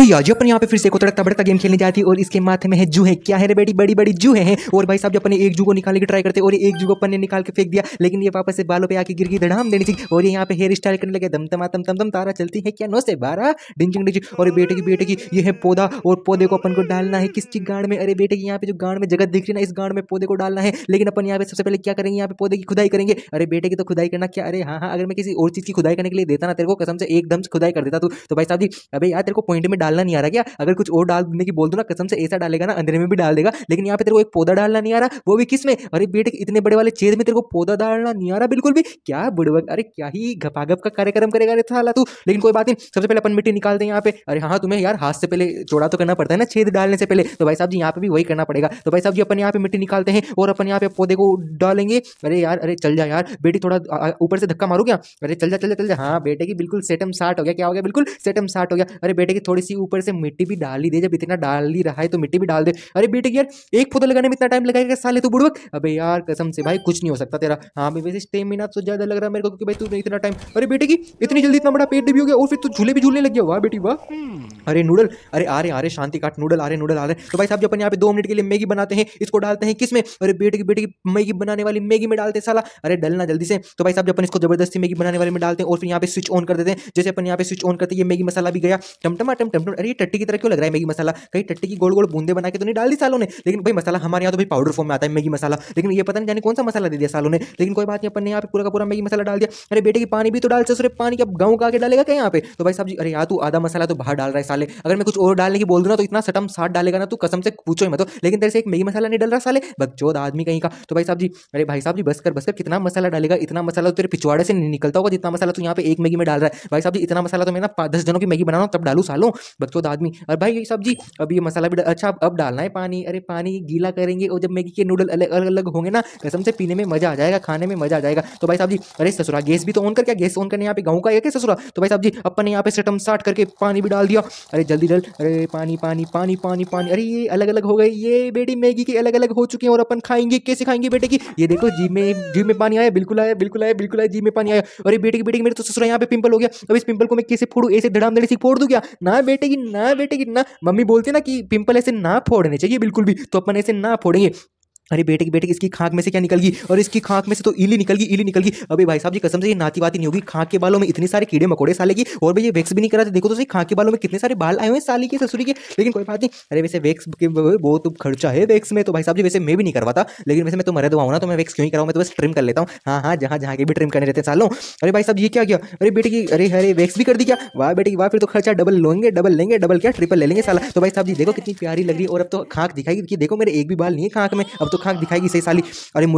जो अपने यहाँ पे फिर से को तड़कता का गेम खेलने जाती है और इसके माथे में है जूहे क्या है रे बेटी बड़ी बड़ी जूहे हैं और भाई साहब जो अपने एक जू को निकालने की ट्राई करते और एक जू को ने निकाल के फेंक दिया लेकिन ये वापस से बालों पे आके गिर गई धड़ाम देनी थी और ये यहाँ पे हेयर स्टाइल करने लगे दम तमा तम तम तम तारा चलती है क्या नौ से बारह डिंचिंग डिंचिंग और बेटे की बेटे की ये है पौधा और पौधे को अपन को डालना है किसकी गाड़ में अरे बेटे की यहाँ पे जो गाड़ में जगत दिख रही ना इस गाड़ में पौधे को डालना है लेकिन अपन यहाँ पे सबसे पहले क्या करेंगे यहाँ पे पौधे की खुदाई करेंगे अरे बेटे की तो खुदाई करना क्या अरे हाँ हाँ अगर मैं किसी और चीज की खुदाई करने के लिए देता ना तेरे को कसम से एकदम से खुदाई कर देता तू तो भाई साहब जी अभी यार तेरे को पॉइंट में डालना नहीं आ रहा क्या अगर कुछ और डाल देने की बोल दो ना कसम से ऐसा डालेगा ना अंधेरे में भी डाल देगा लेकिन यहाँ पे तेरे को एक पौधा डालना नहीं आ रहा वो भी किस में अरे बेटे इतने बड़े वाले छेद में तेरे को पौधा डालना नहीं आ रहा बिल्कुल भी क्या बुड़बक अरे क्या ही घपाघप का कार्यक्रम करेगा अरे साला तू लेकिन कोई बात नहीं सबसे पहले अपन मिट्टी निकालते हैं यहाँ पे अरे हाँ तुम्हें यार हाथ से पहले चौड़ा तो करना पड़ता है ना छेद डालने से पहले तो भाई साहब जी यहाँ पे भी वही करना पड़ेगा तो भाई साहब जी अपन यहाँ पे मिट्टी निकालते हैं और अपन यहाँ पे पौधे को डालेंगे अरे यार अरे चल जा यार बेटी थोड़ा ऊपर से धक्का मारू क्या अरे चल जा चल जा चल जा हाँ बेटे की बिल्कुल सेटम साठ हो गया क्या हो गया बिल्कुल सेटम साठ हो गया अरे बेटे की थोड़ी सी किसी ऊपर से मिट्टी भी डाल ही दे जब इतना डाल ही रहा है तो मिट्टी भी डाल दे अरे बेटे यार एक पौधा लगाने में इतना टाइम लगाएगा साले तो बुड़वक अबे यार कसम से भाई कुछ नहीं हो सकता तेरा हाँ भाई वैसे स्टेमिना तो ज्यादा लग रहा है मेरे को क्योंकि भाई तू इतना टाइम अरे बेटे की इतनी जल्दी इतना बड़ा पेट भी हो गया और फिर तू झूले भी झूलने लग गया वाह बेटी वाह हम्म। अरे नूडल अरे आ रहे आ रहे शांति काट नूडल आ रहे नूडल आ रहे तो भाई साहब जो अपन यहाँ पे दो मिनट के लिए मैगी बनाते हैं इसको डालते हैं किस में अरे बेटे की बेटे की मैगी बनाने वाली मैगी में डालते हैं साला अरे डलना जल्दी से तो भाई साहब जो अपन इसको जबरदस्ती मैगी बनाने वाले में डालते हैं और फिर यहाँ पे स्विच ऑन कर देते हैं जैसे अपन यहाँ पे स्विच ऑन करते हैं ये मैगी मसाला भी गया टमटमा टम टम अरे टट्टी की तरह क्यों लग रहा है मैगी मसाला कहीं टट्टी की गोल गोल बूंदे बना के तो नहीं डाल दी सालों ने लेकिन भाई मसाला हमारे यहाँ तो भाई पाउडर फॉर्म में आता है मैगी मसाला लेकिन ये पता नहीं जाने कौन सा मसाला दे दिया सालों ने लेकिन कोई बात नहीं अपन ने यहाँ पे पूरा का पूरा मैगी मसाला डाल दिया अरे बेटे की पानी भी तो डाल ससुरे पानी अब गाँव का आगे डालेगा क्या यहाँ पे तो भाई साहब जी अरे यहाँ तू आधा मसाला तो बाहर डाल रहा है साले अगर मैं कुछ और डालने की बोल दूँ ना तो इतना सटम साठ डालेगा ना तो कसम से पूछो ही मतलब लेकिन तेरे से एक मैगी मसाला नहीं डल रहा साले बकचोद आदमी कहीं का तो भाई साहब जी अरे भाई साहब जी बस कर बस कर कितना मसाला डालेगा इतना मसाला तो तेरे पिछवाड़े से निकलता होगा जितना मसाला तो यहाँ पे एक मैगी में डाल रहा है भाई साहब जी इतना मसाला तो मैं ना दस जनों की मैगी बना तब डालू सालों बकचोद आदमी और भाई ये जी अब ये मसाला भी अच्छा अब डालना है पानी अरे पानी गीला करेंगे और जब मैगी के नूडल अलग अलग अलग होंगे ना कसम से पीने में मजा आ जाएगा खाने में मजा आ जाएगा तो भाई साहब जी अरे ससुरा गैस भी तो ऑन कर क्या गैस ऑन करने यहाँ पे गाँव का एक है ससुरा तो भाई साहब जी अपन ने यहाँ पे सटम साट करके पानी भी डाल दिया अरे जल्दी जल्द अरे पानी पानी पानी पानी पानी अरे ये अलग अलग हो गए ये बेटी मैगी के अलग अलग हो चुके हैं और अपन खाएंगे कैसे खाएंगे बेटे की ये देखो जी में जी में पानी आया बिल्कुल आया बिल्कुल आया बिल्कुल आया जी में पानी आया अरे बेटे की बेटे मेरे तो ससुरा यहाँ पे पिंपल हो गया अब इस पिंपल को मैं कैसे फोड़ू ऐसे धड़ाम धड़ी से फोड़ दू क्या ना बेटे की ना बेटे की ना मम्मी बोलते ना कि पिंपल ऐसे ना फोड़ने चाहिए बिल्कुल भी तो अपन ऐसे ना फोड़ेंगे अरे बेटे की बेटे इसकी खाक में से क्या निकलगी और इसकी खाक में से तो इली निकलगी इली निकलगी अबे भाई साहब जी कसम से ये नाती बाती नहीं होगी खाक के बालों में इतने सारे कीड़े मकोड़े साले की और भाई ये वैक्स भी नहीं करा था देखो तो सही खाक के बालों में कितने सारे बाल आए हुए हैं साली के ससुरी के लेकिन कोई बात नहीं अरे वैसे वैक्स के बहुत तो खर्चा है वैक्स में तो भाई साहब जी वैसे मैं भी नहीं करवाता लेकिन वैसे मैं तो दुआ हुआ ना तो मैं वैक्स क्यों ही कराऊँ मैं तो बस ट्रिम कर लेता हूँ हाँ हाँ जहाँ जहाँ के भी ट्रिम करने रहते हैं सालों अरे भाई साहब ये क्या किया अरे बेटे की अरे अरे वैक्स भी कर दी क्या वाह बेटे की वाह फिर तो खर्चा डबल लोगे डबल लेंगे डबल क्या ट्रिपल ले लेंगे साला तो भाई साहब जी देखो कितनी प्यारी लग रही है और अब तो खाक दिखाई देखो मेरे एक भी बाल नहीं है खाक में अब तो खाक दिखाएगी सही साली अरे